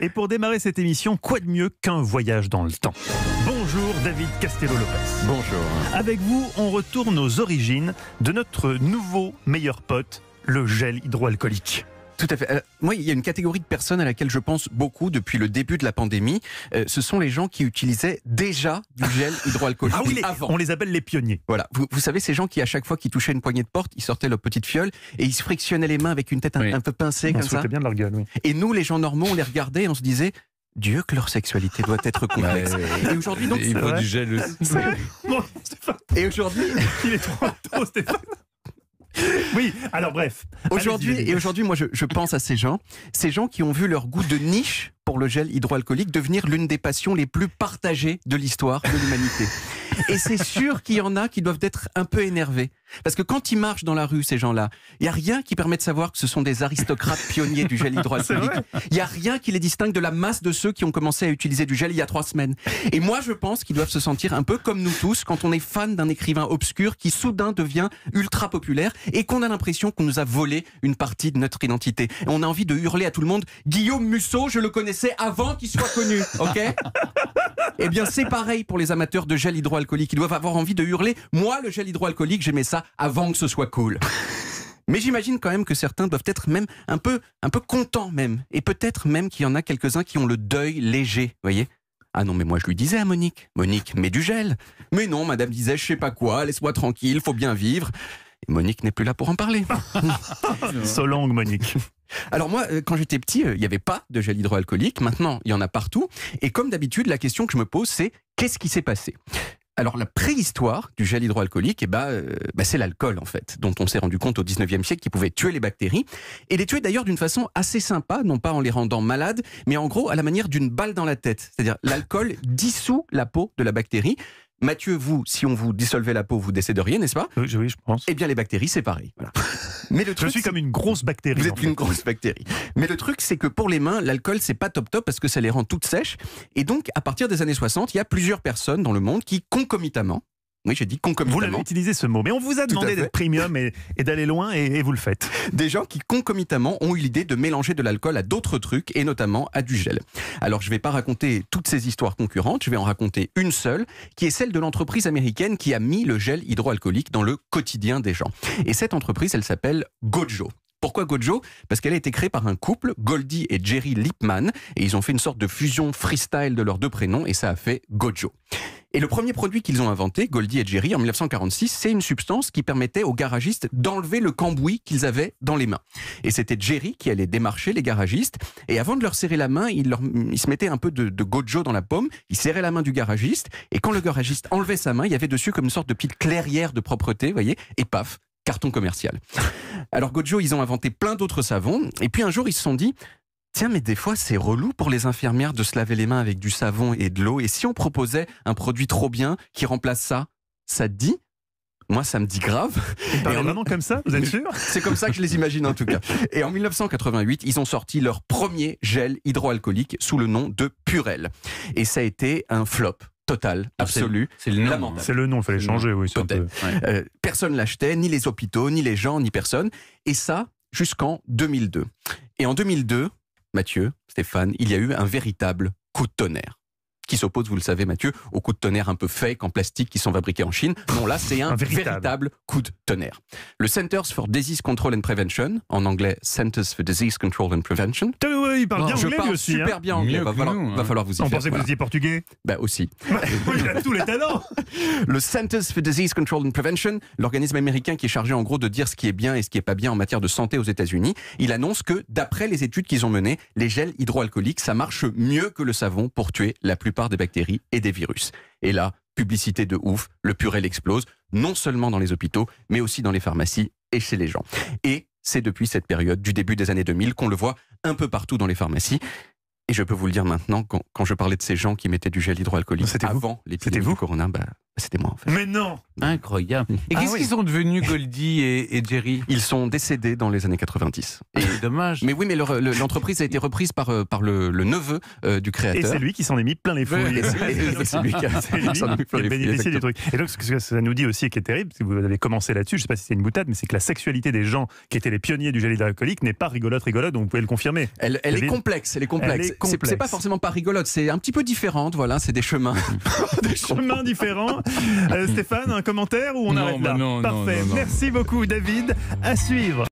Et pour démarrer cette émission, quoi de mieux qu'un voyage dans le temps Bonjour David Castello-Lopez. Bonjour. Avec vous, on retourne aux origines de notre nouveau meilleur pote, le gel hydroalcoolique. Tout à fait. Euh, moi, il y a une catégorie de personnes à laquelle je pense beaucoup depuis le début de la pandémie. Euh, ce sont les gens qui utilisaient déjà du gel hydroalcoolique ah avant. On les appelle les pionniers. Voilà. Vous, savez, ces gens qui, à chaque fois qu'ils touchaient une poignée de porte, ils sortaient leur petite fiole et ils se frictionnaient les mains avec une tête un, peu pincée comme ça. bien de Et nous, les gens normaux, on les regardait et on se disait Dieu que leur sexualité doit être complexe. et aujourd'hui donc. il du gel. Et aujourd'hui, il est trop Stéphane. Oui, alors bref. Aujourd'hui, et aujourd'hui, moi, je, je pense à ces gens, ces gens qui ont vu leur goût de niche pour le gel hydroalcoolique devenir l'une des passions les plus partagées de l'histoire de l'humanité. Et c'est sûr qu'il y en a qui doivent être un peu énervés. Parce que quand ils marchent dans la rue, ces gens-là, il n'y a rien qui permet de savoir que ce sont des aristocrates pionniers du gel hydroalcoolique. Il n'y a rien qui les distingue de la masse de ceux qui ont commencé à utiliser du gel il y a trois semaines. Et moi, je pense qu'ils doivent se sentir un peu comme nous tous quand on est fan d'un écrivain obscur qui soudain devient ultra populaire et qu'on a l'impression qu'on nous a volé une partie de notre identité. on a envie de hurler à tout le monde Guillaume Musso, je le connaissais avant qu'il soit connu. OK eh bien, c'est pareil pour les amateurs de gel hydroalcoolique. Ils doivent avoir envie de hurler. Moi, le gel hydroalcoolique, j'aimais ça avant que ce soit cool. Mais j'imagine quand même que certains doivent être même un peu, un peu contents même. Et peut-être même qu'il y en a quelques-uns qui ont le deuil léger, voyez ah non, mais moi je lui disais à Monique, Monique, mets du gel. Mais non, madame disait, je sais pas quoi, laisse-moi tranquille, faut bien vivre. Et Monique n'est plus là pour en parler. Solange, Monique. Alors moi, euh, quand j'étais petit, euh, il n'y avait pas de gel hydroalcoolique. Maintenant, il y en a partout. Et comme d'habitude, la question que je me pose, c'est qu'est-ce qui s'est passé alors la préhistoire du gel hydroalcoolique, et eh ben, euh, ben, c'est l'alcool en fait, dont on s'est rendu compte au 19e siècle qu'il pouvait tuer les bactéries, et les tuer d'ailleurs d'une façon assez sympa, non pas en les rendant malades, mais en gros à la manière d'une balle dans la tête. C'est-à-dire l'alcool dissout la peau de la bactérie. Mathieu, vous, si on vous dissolvait la peau, vous décéderiez, n'est-ce pas oui, je pense. Eh bien les bactéries, c'est pareil. Mais le truc, je suis comme une grosse bactérie. une grosse bactérie. Mais le truc, c'est que pour les mains, l'alcool, c'est pas top top parce que ça les rend toutes sèches. Et donc, à partir des années 60, il y a plusieurs personnes dans le monde qui, concomitamment, oui, j'ai dit concomitamment. Vous l'avez utilisé ce mot, mais on vous a demandé d'être premium et, d'aller loin, et, vous le faites. Des gens qui concomitamment ont eu l'idée de mélanger de l'alcool à d'autres trucs, et notamment à du gel. Alors, je ne vais pas raconter toutes ces histoires concurrentes, je vais en raconter une seule, qui est celle de l'entreprise américaine qui a mis le gel hydroalcoolique dans le quotidien des gens. Et cette entreprise, elle s'appelle Gojo. Pourquoi Gojo Parce qu'elle a été créée par un couple, Goldie et Jerry Lipman, et ils ont fait une sorte de fusion freestyle de leurs deux prénoms, et ça a fait Gojo. Et le premier produit qu'ils ont inventé, Goldie et Jerry, en 1946, c'est une substance qui permettait aux garagistes d'enlever le cambouis qu'ils avaient dans les mains. Et c'était Jerry qui allait démarcher les garagistes. Et avant de leur serrer la main, il, se mettait un peu de, de, gojo dans la paume. Il serrait la main du garagiste. Et quand le garagiste enlevait sa main, il y avait dessus comme une sorte de petite clairière de propreté, vous voyez. Et paf, carton commercial. Alors Gojo, ils ont inventé plein d'autres savons. Et puis un jour, ils se sont dit, Tiens, mais des fois, c'est relou pour les infirmières de se laver les mains avec du savon et de l'eau. Et si on proposait un produit trop bien qui remplace ça, ça te dit moi, ça me dit grave. Et en... vraiment comme ça, vous êtes sûr C'est comme ça que je les imagine en tout cas. Et en 1988, ils ont sorti leur premier gel hydroalcoolique sous le nom de Purel. Et ça a été un flop total, ah, absolu, c'est le nom. C'est le nom, il fallait changer, oui. Peu... Ouais. Euh, personne l'achetait, ni les hôpitaux, ni les gens, ni personne. Et ça, jusqu'en 2002. Et en 2002, Mathieu, Stéphane, il y a eu un véritable coup de tonnerre qui s'oppose, vous le savez Mathieu, aux coups de tonnerre un peu fake en plastique qui sont fabriqués en Chine. Non, là, c'est un, véritable. coup de tonnerre. Le Centers for Disease Control and Prevention, en anglais Centers for Disease Control and Prevention. Il parle bien je anglais, parle aussi, hein. super bien anglais. Va falloir, hein. va falloir, vous y On pensait que vous étiez portugais Bah aussi. tous les talents Le Centers for Disease Control and Prevention, l'organisme américain qui est chargé en gros de dire ce qui est bien et ce qui est pas bien en matière de santé aux États-Unis, il annonce que, d'après les études qu'ils ont menées, les gels hydroalcooliques, ça marche mieux que le savon pour tuer la plupart des bactéries et des virus. Et là, publicité de ouf, le purée explose, non seulement dans les hôpitaux, mais aussi dans les pharmacies et chez les gens. Et c'est depuis cette période, du début des années 2000, qu'on le voit un peu partout dans les pharmacies. Et je peux vous le dire maintenant, quand, je parlais de ces gens qui mettaient du gel hydroalcoolique avant l'épidémie du corona, bah, c'était moi en fait. Mais non Incroyable. Et ah qu'est-ce qu'ils sont devenus Goldie et, Jerry Ils sont décédés dans les années 90. Et dommage. Mais oui, mais l'entreprise a été reprise par, euh, par le, neveu euh, du créateur. Et c'est lui qui s'en est mis plein les fouilles. Et c'est lui qui a bénéficié du trucs. Et donc ce que ça nous dit aussi et qui est terrible, si que vous avez commencé là-dessus, je ne sais pas si c'est une boutade, mais c'est que la sexualité des gens qui étaient les pionniers du gel hydroalcoolique n'est pas rigolote rigolote, donc vous pouvez le confirmer. Elle, elle est complexe, elle est complexe. C'est pas forcément pas rigolote, c'est un petit peu différente, voilà, c'est des chemins. des chemins différents euh, Stéphane, un commentaire ou on arrête bah là Parfait. Merci beaucoup, David. À suivre.